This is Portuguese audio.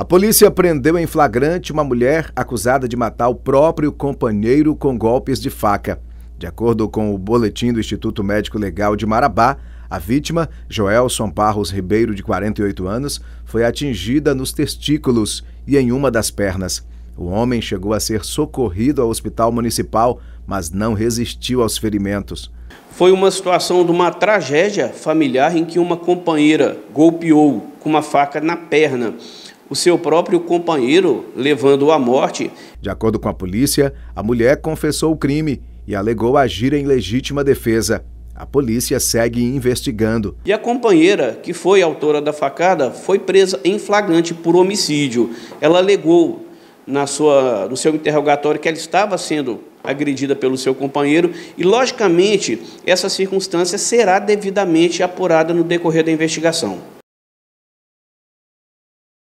A polícia prendeu em flagrante uma mulher acusada de matar o próprio companheiro com golpes de faca. De acordo com o boletim do Instituto Médico Legal de Marabá, a vítima, Joelson Parros Ribeiro, de 48 anos, foi atingida nos testículos e em uma das pernas. O homem chegou a ser socorrido ao hospital municipal, mas não resistiu aos ferimentos. Foi uma situação de uma tragédia familiar em que uma companheira golpeou com uma faca na perna o seu próprio companheiro, levando-o à morte. De acordo com a polícia, a mulher confessou o crime e alegou agir em legítima defesa. A polícia segue investigando. E a companheira, que foi autora da facada, foi presa em flagrante por homicídio. Ela alegou na sua, no seu interrogatório que ela estava sendo agredida pelo seu companheiro e, logicamente, essa circunstância será devidamente apurada no decorrer da investigação.